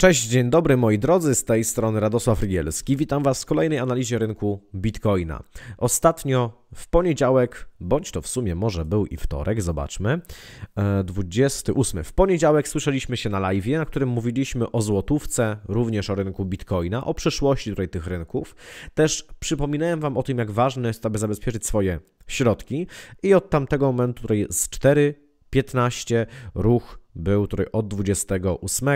Cześć, dzień dobry moi drodzy, z tej strony Radosław Rygielski. Witam Was w kolejnej analizie rynku Bitcoina. Ostatnio w poniedziałek, bądź to w sumie może był i wtorek, zobaczmy, 28. E, w poniedziałek słyszeliśmy się na live, na którym mówiliśmy o złotówce, również o rynku Bitcoina, o przyszłości tutaj tych rynków. Też przypominałem Wam o tym, jak ważne jest, aby zabezpieczyć swoje środki i od tamtego momentu tutaj z 4,15 ruch był, który od 28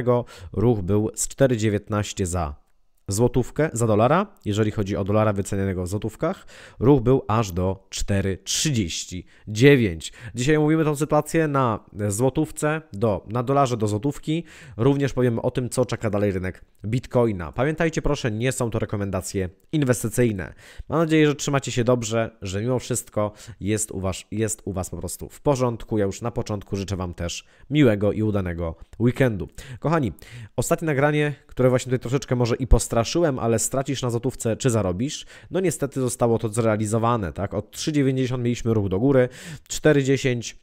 ruch był z 4,19 za złotówkę za dolara. Jeżeli chodzi o dolara wycenianego w złotówkach, ruch był aż do 4,39. Dzisiaj mówimy tą sytuację na złotówce, do, na dolarze do złotówki. Również powiemy o tym, co czeka dalej rynek bitcoina. Pamiętajcie proszę, nie są to rekomendacje inwestycyjne. Mam nadzieję, że trzymacie się dobrze, że mimo wszystko jest u Was, jest u was po prostu w porządku. Ja już na początku życzę Wam też miłego i udanego weekendu. Kochani, ostatnie nagranie, które właśnie tutaj troszeczkę może i postraszyłem, ale stracisz na złotówce czy zarobisz, no niestety zostało to zrealizowane, tak? Od 3,90 mieliśmy ruch do góry, 4,10,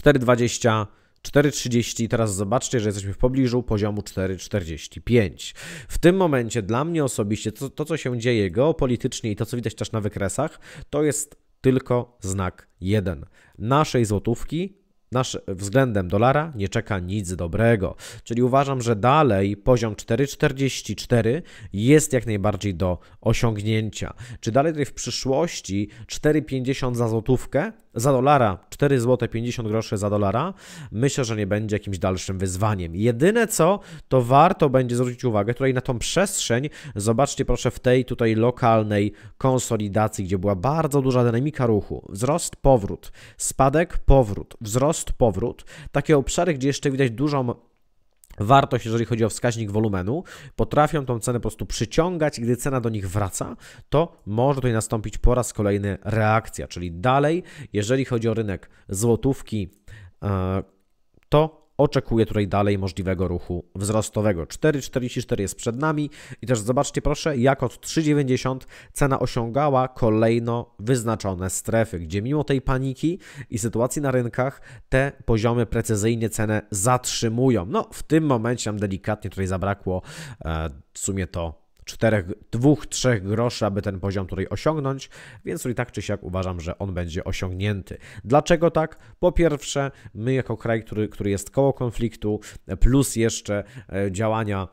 4,20, 4,30, teraz zobaczcie, że jesteśmy w pobliżu poziomu 4,45. W tym momencie dla mnie osobiście to, to, co się dzieje geopolitycznie i to, co widać też na wykresach, to jest tylko znak jeden. Naszej złotówki nasz, względem dolara nie czeka nic dobrego. Czyli uważam, że dalej poziom 4,44 jest jak najbardziej do osiągnięcia. Czy dalej tutaj w przyszłości 4,50 za złotówkę? za dolara, 4 zł 50 groszy za dolara, myślę, że nie będzie jakimś dalszym wyzwaniem. Jedyne co, to warto będzie zwrócić uwagę tutaj na tą przestrzeń. Zobaczcie proszę w tej tutaj lokalnej konsolidacji, gdzie była bardzo duża dynamika ruchu. Wzrost, powrót, spadek, powrót, wzrost, powrót. Takie obszary, gdzie jeszcze widać dużą wartość, jeżeli chodzi o wskaźnik wolumenu, potrafią tą cenę po prostu przyciągać gdy cena do nich wraca, to może tutaj nastąpić po raz kolejny reakcja, czyli dalej, jeżeli chodzi o rynek złotówki, e, to oczekuję tutaj dalej możliwego ruchu wzrostowego. 4,44 jest przed nami i też zobaczcie proszę, jak od 3,90 cena osiągała kolejno wyznaczone strefy, gdzie mimo tej paniki i sytuacji na rynkach te poziomy precyzyjnie cenę zatrzymują. No w tym momencie nam delikatnie tutaj zabrakło e, w sumie to czterech, dwóch, trzech groszy, aby ten poziom tutaj osiągnąć, więc i tak czy siak uważam, że on będzie osiągnięty. Dlaczego tak? Po pierwsze, my jako kraj, który, który jest koło konfliktu, plus jeszcze e, działania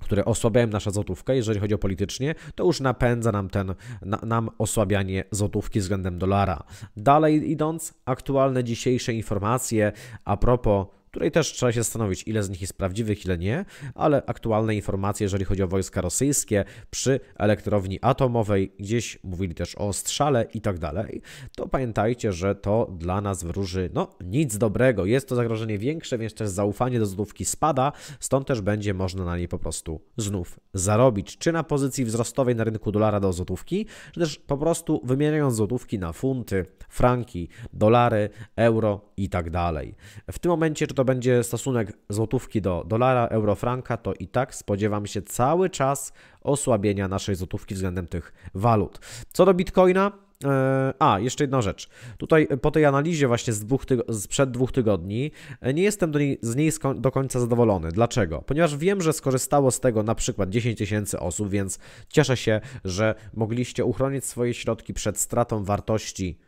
które osłabiają naszą złotówkę, jeżeli chodzi o politycznie, to już napędza nam ten, na, nam osłabianie złotówki względem dolara. Dalej idąc, aktualne dzisiejsze informacje a propos której też trzeba się zastanowić, ile z nich jest prawdziwych, ile nie, ale aktualne informacje, jeżeli chodzi o wojska rosyjskie przy elektrowni atomowej, gdzieś mówili też o strzale i tak dalej, to pamiętajcie, że to dla nas wróży no nic dobrego. Jest to zagrożenie większe, więc też zaufanie do złotówki spada, stąd też będzie można na niej po prostu znów zarobić, czy na pozycji wzrostowej na rynku dolara do złotówki, czy też po prostu wymieniając złotówki na funty, franki, dolary, euro i tak dalej. W tym momencie, czy to będzie stosunek złotówki do dolara, euro, franka, to i tak spodziewam się cały czas osłabienia naszej złotówki względem tych walut. Co do bitcoina, e, a, jeszcze jedna rzecz. Tutaj po tej analizie właśnie z dwóch sprzed dwóch tygodni e, nie jestem do niej, z niej do końca zadowolony. Dlaczego? Ponieważ wiem, że skorzystało z tego na przykład 10 tysięcy osób, więc cieszę się, że mogliście uchronić swoje środki przed stratą wartości,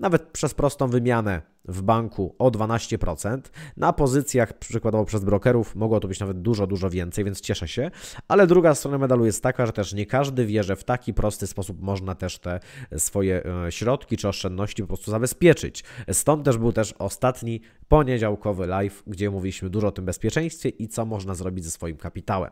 nawet przez prostą wymianę w banku o 12%. Na pozycjach przykładowo przez brokerów mogło to być nawet dużo, dużo więcej, więc cieszę się. Ale druga strona medalu jest taka, że też nie każdy wie, że w taki prosty sposób można też te e, swoje e, środki czy oszczędności po prostu zabezpieczyć. Stąd też był też ostatni poniedziałkowy live, gdzie mówiliśmy dużo o tym bezpieczeństwie i co można zrobić ze swoim kapitałem.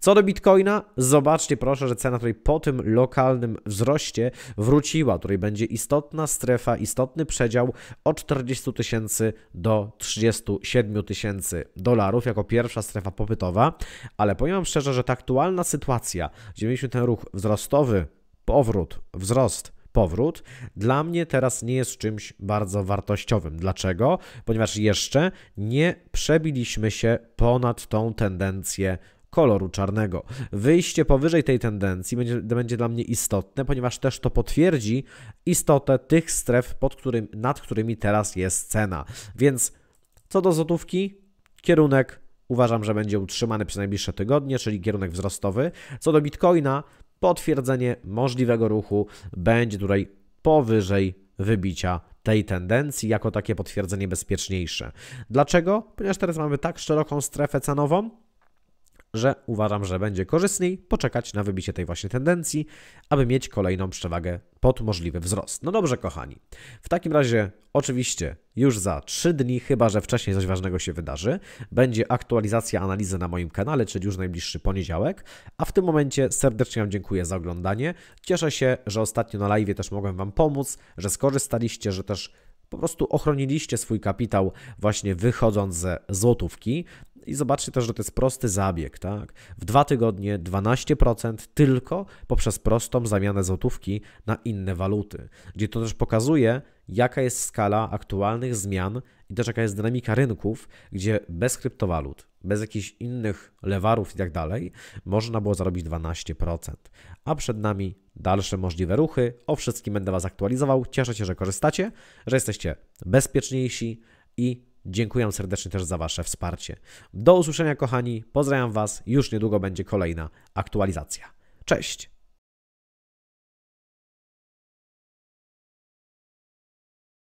Co do Bitcoina, zobaczcie proszę, że cena, której po tym lokalnym wzroście wróciła, której będzie istotna strefa, istotny przedział o 40 40 tysięcy do 37 tysięcy dolarów jako pierwsza strefa popytowa, ale powiem Wam szczerze, że ta aktualna sytuacja, gdzie mieliśmy ten ruch wzrostowy, powrót, wzrost, powrót, dla mnie teraz nie jest czymś bardzo wartościowym. Dlaczego? Ponieważ jeszcze nie przebiliśmy się ponad tą tendencję koloru czarnego. Wyjście powyżej tej tendencji będzie, będzie dla mnie istotne, ponieważ też to potwierdzi istotę tych stref, pod którym, nad którymi teraz jest cena. Więc co do złotówki, kierunek uważam, że będzie utrzymany przez najbliższe tygodnie, czyli kierunek wzrostowy. Co do bitcoina, potwierdzenie możliwego ruchu będzie tutaj powyżej wybicia tej tendencji jako takie potwierdzenie bezpieczniejsze. Dlaczego? Ponieważ teraz mamy tak szeroką strefę cenową, że uważam, że będzie korzystniej poczekać na wybicie tej właśnie tendencji, aby mieć kolejną przewagę pod możliwy wzrost. No dobrze, kochani. W takim razie, oczywiście, już za 3 dni, chyba że wcześniej coś ważnego się wydarzy, będzie aktualizacja analizy na moim kanale, czyli już najbliższy poniedziałek. A w tym momencie serdecznie Wam dziękuję za oglądanie. Cieszę się, że ostatnio na live też mogłem Wam pomóc, że skorzystaliście, że też po prostu ochroniliście swój kapitał właśnie wychodząc ze złotówki. I zobaczcie też, że to jest prosty zabieg, tak? W dwa tygodnie 12% tylko poprzez prostą zamianę złotówki na inne waluty, gdzie to też pokazuje, jaka jest skala aktualnych zmian i też jaka jest dynamika rynków, gdzie bez kryptowalut, bez jakichś innych lewarów i tak dalej, można było zarobić 12%. A przed nami dalsze możliwe ruchy. O wszystkim będę Was aktualizował. Cieszę się, że korzystacie, że jesteście bezpieczniejsi i dziękuję serdecznie też za Wasze wsparcie. Do usłyszenia, kochani. Pozdrawiam Was. Już niedługo będzie kolejna aktualizacja. Cześć!